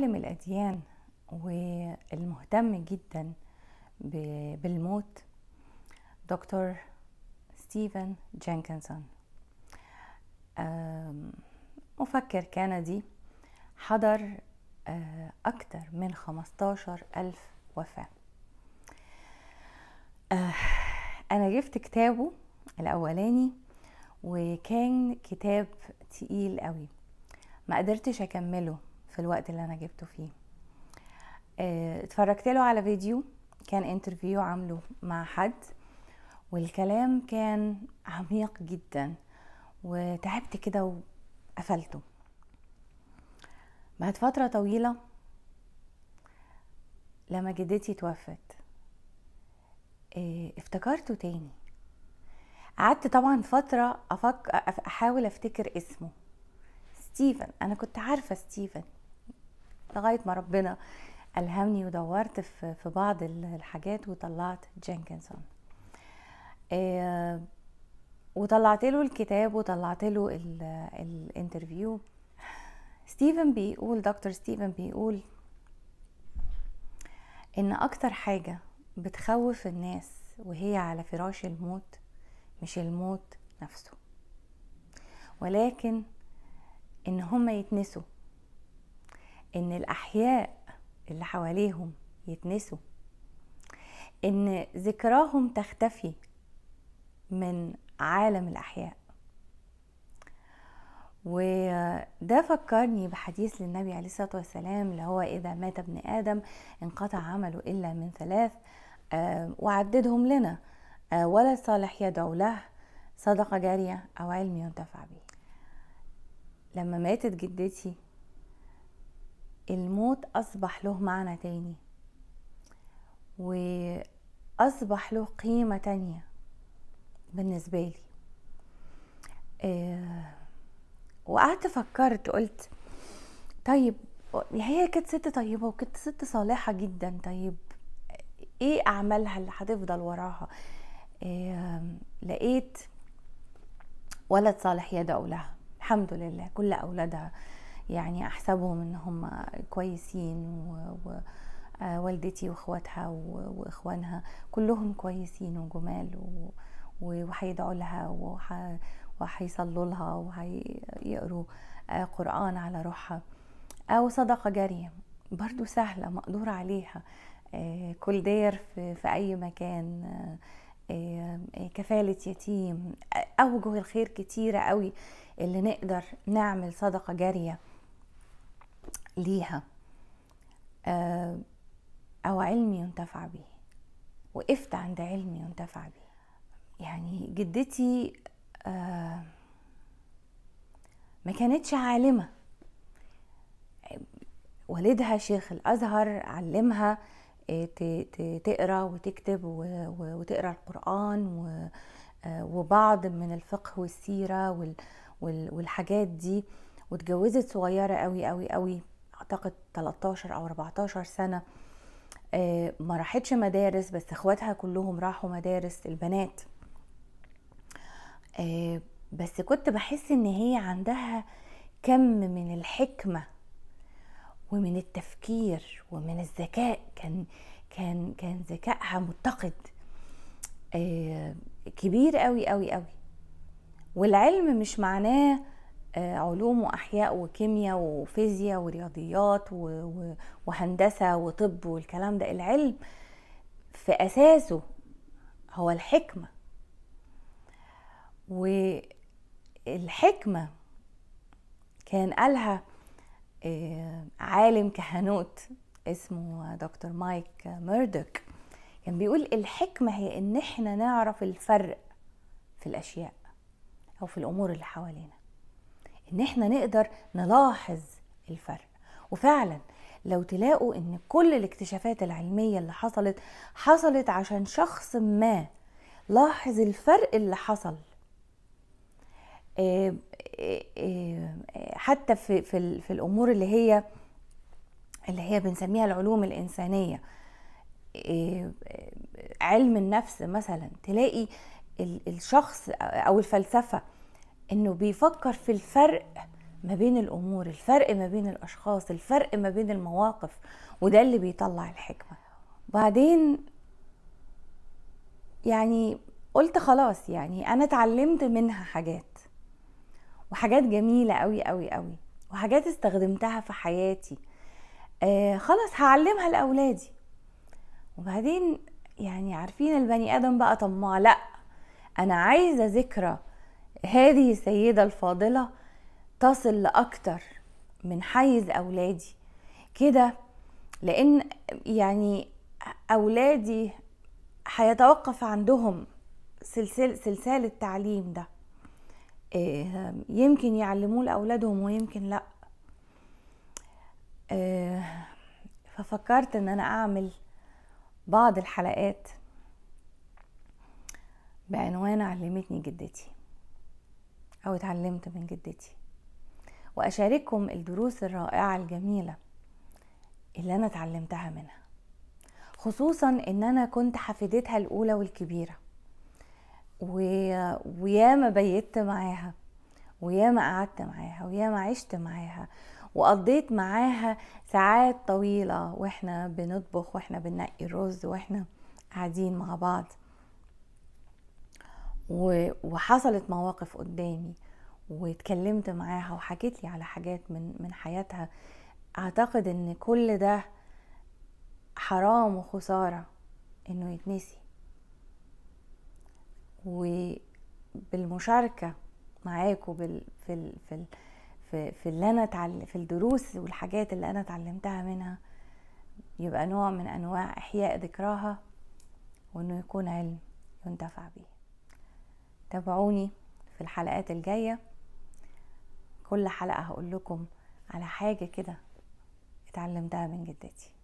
عالم الأديان والمهتم جدا بالموت دكتور ستيفن جينكنسون مفكر كندي حضر آه، أكثر من 15 ألف وفاة آه، أنا جبت كتابه الأولاني وكان كتاب تقيل قوي ما قدرتش أكمله في الوقت اللي انا جبته فيه آه، اتفرجت له على فيديو كان انترفيو عامله مع حد والكلام كان عميق جدا وتعبت كده وقفلته بعد فترة طويلة لما جدتي توفت آه، افتكرته تاني قعدت طبعا فترة أفك... أحاول أفتكر اسمه ستيفن أنا كنت عارفة ستيفن لغايه ما ربنا الهمني ودورت في بعض الحاجات وطلعت جينكنسون آه، وطلعت له الكتاب وطلعت له الانترفيو ستيفن بيقول دكتور ستيفن بيقول ان اكتر حاجه بتخوف الناس وهي على فراش الموت مش الموت نفسه ولكن ان هما يتنسوا ان الاحياء اللي حواليهم يتنسوا ان ذكراهم تختفي من عالم الاحياء وده فكرني بحديث للنبي عليه الصلاه والسلام اللي هو اذا مات ابن ادم انقطع عمله الا من ثلاث آه، وعددهم لنا آه، ولا صالح يدعو له صدقه جاريه او علم ينتفع به لما ماتت جدتي الموت أصبح له معنى تاني وأصبح له قيمة تانية بالنسبة لي آه، وقعدت فكرت قلت طيب هي كانت ست طيبة وكانت ست صالحة جدا طيب ايه أعمالها اللي هتفضل وراها آه، لقيت ولد صالح يدعو لها الحمد لله كل أولادها يعني أحسبهم إن هم كويسين ووالدتي آه، واخواتها واخوانها كلهم كويسين وجمال وهيدعوا لها وهيصلوا لها وهيقروا آه، قرآن على روحها أو صدقة جارية برضو سهلة مقدور عليها آه، كل دير في, في أي مكان كفالة يتيم أوجه الخير كتيرة قوي اللي نقدر نعمل صدقة جارية ليها آه، أو علم ينتفع به وقفت عند علم ينتفع به يعني جدتي آه، ما كانتش عالمة والدها شيخ الأزهر علمها آه، تقرا وتكتب وتقرا القرآن وبعض من الفقه والسيرة والحاجات دي واتجوزت صغيره قوي قوي قوي اعتقد 13 او 14 سنه آه، ما راحتش مدارس بس اخواتها كلهم راحوا مدارس البنات آه، بس كنت بحس ان هي عندها كم من الحكمه ومن التفكير ومن الذكاء كان كان كان ذكائها متقد آه، كبير قوي قوي قوي والعلم مش معناه آه، علوم واحياء وكيمياء وفيزياء ورياضيات وهندسه وطب والكلام ده العلم في اساسه هو الحكمه والحكمه كان قالها آه، عالم كهنوت اسمه دكتور مايك ميردوك كان بيقول الحكمه هي ان احنا نعرف الفرق في الاشياء او في الامور اللي حوالينا ان احنا نقدر نلاحظ الفرق وفعلا لو تلاقوا ان كل الاكتشافات العلميه اللي حصلت حصلت عشان شخص ما لاحظ الفرق اللي حصل آه، آه، آه، حتى في في في الامور اللي هي اللي هي بنسميها العلوم الانسانيه علم النفس مثلا تلاقي الشخص او الفلسفه انه بيفكر في الفرق ما بين الامور الفرق ما بين الاشخاص الفرق ما بين المواقف وده اللي بيطلع الحكمه بعدين يعني قلت خلاص يعني انا اتعلمت منها حاجات وحاجات جميله قوي قوي قوي وحاجات استخدمتها في حياتي آه خلاص هعلمها لاولادي وبعدين يعني عارفين البني ادم بقى طماع لا انا عايزه ذكرى هذه السيدة الفاضلة تصل لأكتر من حيز أولادي كده لأن يعني أولادي هيتوقف عندهم سلسل سلسال التعليم ده آه، يمكن يعلموه لأولادهم ويمكن لأ آه، ففكرت إن أنا أعمل بعض الحلقات بعنوان علمتني جدتي أو اتعلمت من جدتي وأشارككم الدروس الرائعة الجميلة اللي أنا اتعلمتها منها خصوصا إن أنا كنت حفيدتها الأولى والكبيرة و... وياما بيت معاها وياما قعدت معاها وياما عشت معاها وقضيت معاها ساعات طويلة واحنا بنطبخ واحنا بننقي الرز واحنا قاعدين مع بعض وحصلت مواقف قدامي واتكلمت معاها وحكيت لي على حاجات من من حياتها اعتقد ان كل ده حرام وخساره انه يتنسي وبالمشاركه معاكم بال في ال في ال في, في اللي انا اتعلم في الدروس والحاجات اللي انا اتعلمتها منها يبقى نوع من انواع احياء ذكراها وانه يكون علم ينتفع بيه تابعوني في الحلقات الجاية كل حلقة هقول لكم على حاجة كده اتعلمتها من جدتي